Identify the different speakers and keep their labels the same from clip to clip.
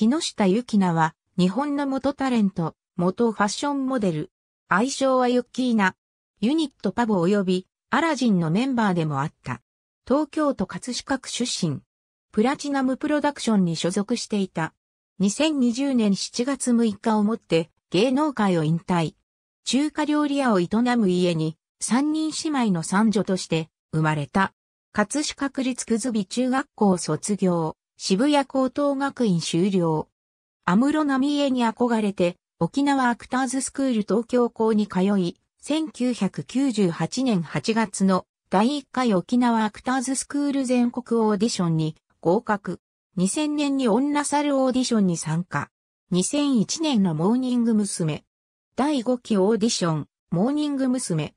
Speaker 1: 木下ゆきなは、日本の元タレント、元ファッションモデル。愛称はユッキーナ。ユニットパブ及び、アラジンのメンバーでもあった。東京都葛飾区出身。プラチナムプロダクションに所属していた。2020年7月6日をもって芸能界を引退。中華料理屋を営む家に三人姉妹の三女として生まれた。葛飾区立くずび中学校卒業。渋谷高等学院修了。安室奈美恵に憧れて、沖縄アクターズスクール東京校に通い、1998年8月の第1回沖縄アクターズスクール全国オーディションに合格。2000年に女猿オーディションに参加。2001年のモーニング娘。第5期オーディション、モーニング娘。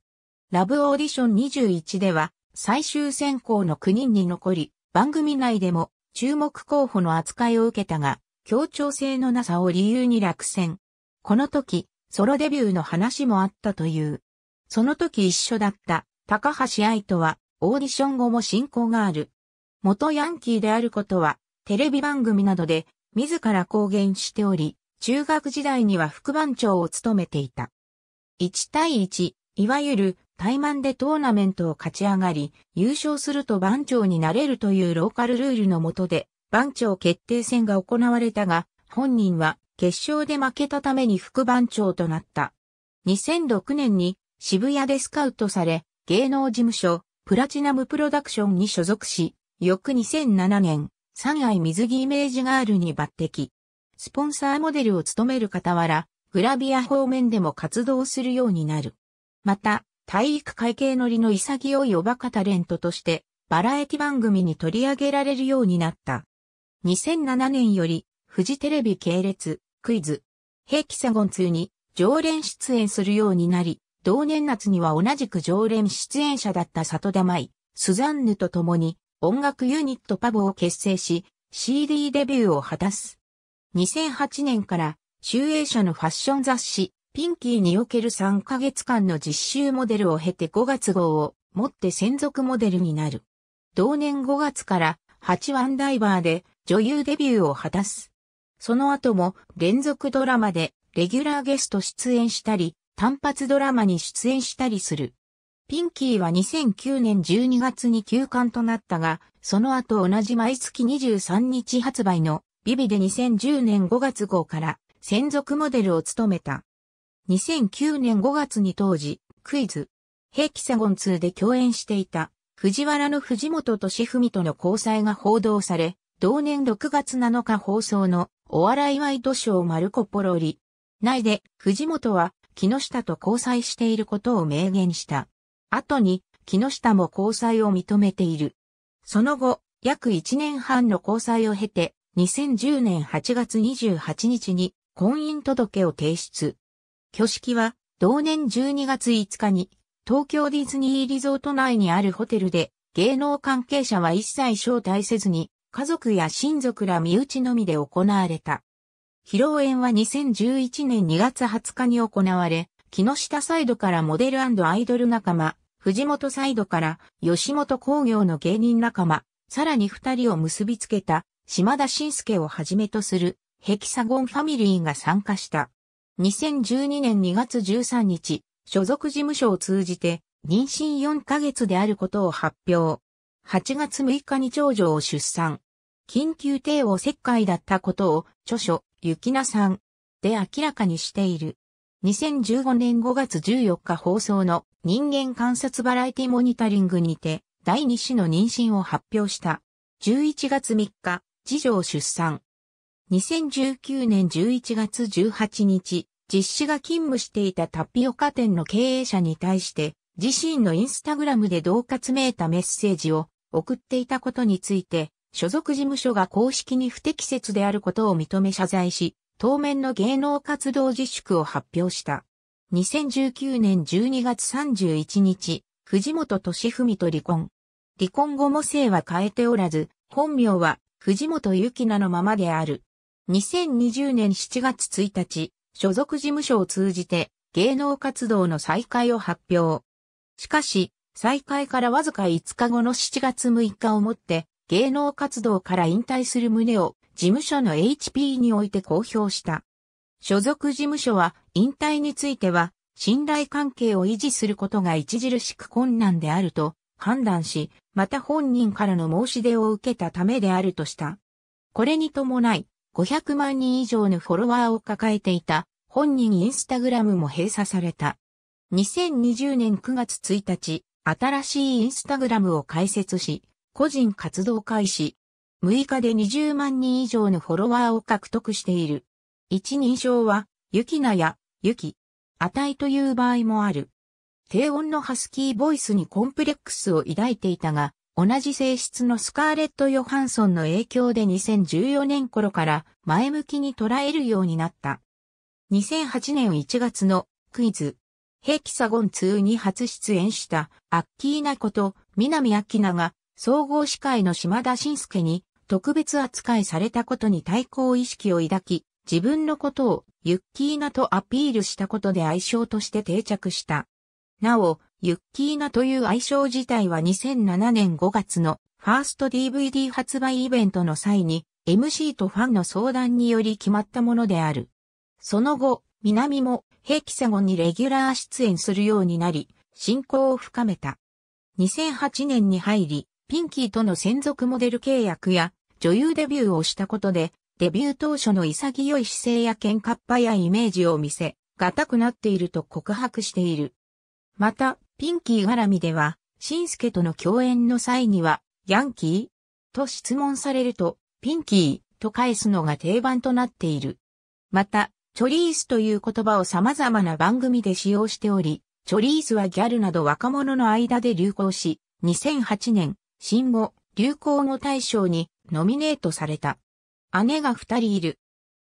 Speaker 1: ラブオーディション21では、最終選考の9人に残り、番組内でも注目候補の扱いを受けたが、協調性のなさを理由に落選。この時、ソロデビューの話もあったという。その時一緒だった高橋愛とはオーディション後も親交がある。元ヤンキーであることはテレビ番組などで自ら公言しており、中学時代には副番長を務めていた。1対1、いわゆる怠慢でトーナメントを勝ち上がり、優勝すると番長になれるというローカルルールのもとで、番長決定戦が行われたが、本人は決勝で負けたために副番長となった。2006年に渋谷でスカウトされ、芸能事務所、プラチナムプロダクションに所属し、翌2007年、三愛水着イメージガールに抜擢。スポンサーモデルを務める傍ら、グラビア方面でも活動するようになる。また、体育会系乗りの潔いおバカタレントとして、バラエティ番組に取り上げられるようになった。2007年より、フジテレビ系列、クイズ、ヘキサゴン2に常連出演するようになり、同年夏には同じく常連出演者だった里田舞、スザンヌと共に音楽ユニットパブを結成し、CD デビューを果たす。2008年から、集英社のファッション雑誌、ピンキーにおける3ヶ月間の実習モデルを経て5月号をもって専属モデルになる。同年5月から8ワンダイバーで女優デビューを果たす。その後も連続ドラマでレギュラーゲスト出演したり、単発ドラマに出演したりする。ピンキーは2009年12月に休館となったが、その後同じ毎月23日発売のビビで2010年5月号から専属モデルを務めた。2009年5月に当時、クイズ、ヘキサゴン2で共演していた、藤原の藤本敏文との交際が報道され、同年6月7日放送のお笑いワイドショーマルコポロリ。内で藤本は木下と交際していることを明言した。後に木下も交際を認めている。その後、約1年半の交際を経て、2010年8月28日に婚姻届を提出。挙式は同年12月5日に東京ディズニーリゾート内にあるホテルで芸能関係者は一切招待せずに家族や親族ら身内のみで行われた。披露宴は2011年2月20日に行われ、木下サイドからモデルアイドル仲間、藤本サイドから吉本工業の芸人仲間、さらに二人を結びつけた島田紳介をはじめとするヘキサゴンファミリーが参加した。2012年2月13日、所属事務所を通じて、妊娠4ヶ月であることを発表。8月6日に長女を出産。緊急帝王切開だったことを、著書、ゆきなさんで明らかにしている。2015年5月14日放送の人間観察バラエティモニタリングにて、第2子の妊娠を発表した。11月3日、次女を出産。2019年11月18日、実施が勤務していたタピオカ店の経営者に対して、自身のインスタグラムで恫喝めいたメッセージを送っていたことについて、所属事務所が公式に不適切であることを認め謝罪し、当面の芸能活動自粛を発表した。2019年12月31日、藤本敏文と離婚。離婚後も姓は変えておらず、本名は藤本幸菜のままである。2020年7月1日、所属事務所を通じて芸能活動の再開を発表。しかし、再開からわずか5日後の7月6日をもって芸能活動から引退する旨を事務所の HP において公表した。所属事務所は引退については信頼関係を維持することが著しく困難であると判断し、また本人からの申し出を受けたためであるとした。これに伴い、500万人以上のフォロワーを抱えていた本人インスタグラムも閉鎖された。2020年9月1日、新しいインスタグラムを開設し、個人活動開始。6日で20万人以上のフォロワーを獲得している。一人称は、ゆきなや、ゆき、値という場合もある。低音のハスキーボイスにコンプレックスを抱いていたが、同じ性質のスカーレット・ヨハンソンの影響で2014年頃から前向きに捉えるようになった。2008年1月のクイズ、ヘキサゴン2に初出演したアッキーナこと南アッキナが総合司会の島田晋介に特別扱いされたことに対抗意識を抱き、自分のことをユッキーナとアピールしたことで愛称として定着した。なお、ユッキーナという愛称自体は2007年5月のファースト DVD 発売イベントの際に MC とファンの相談により決まったものである。その後、南もヘキサゴンにレギュラー出演するようになり、進行を深めた。2008年に入り、ピンキーとの専属モデル契約や女優デビューをしたことで、デビュー当初の潔い姿勢や喧嘩っぱやイメージを見せ、がたくなっていると告白している。また、ピンキー絡みでは、シンスケとの共演の際には、ヤンキーと質問されると、ピンキーと返すのが定番となっている。また、チョリースという言葉を様々な番組で使用しており、チョリースはギャルなど若者の間で流行し、2008年、新語、流行語大賞にノミネートされた。姉が二人いる。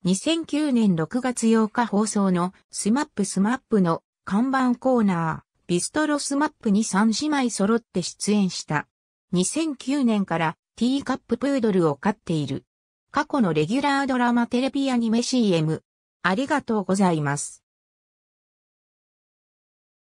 Speaker 1: 2009年6月8日放送のスマップスマップの看板コーナー。ビストロスマップに3姉妹揃って出演した。2009年からティーカッププードルを飼っている。過去のレギュラードラマテレビアニメ CM。ありがとうございます。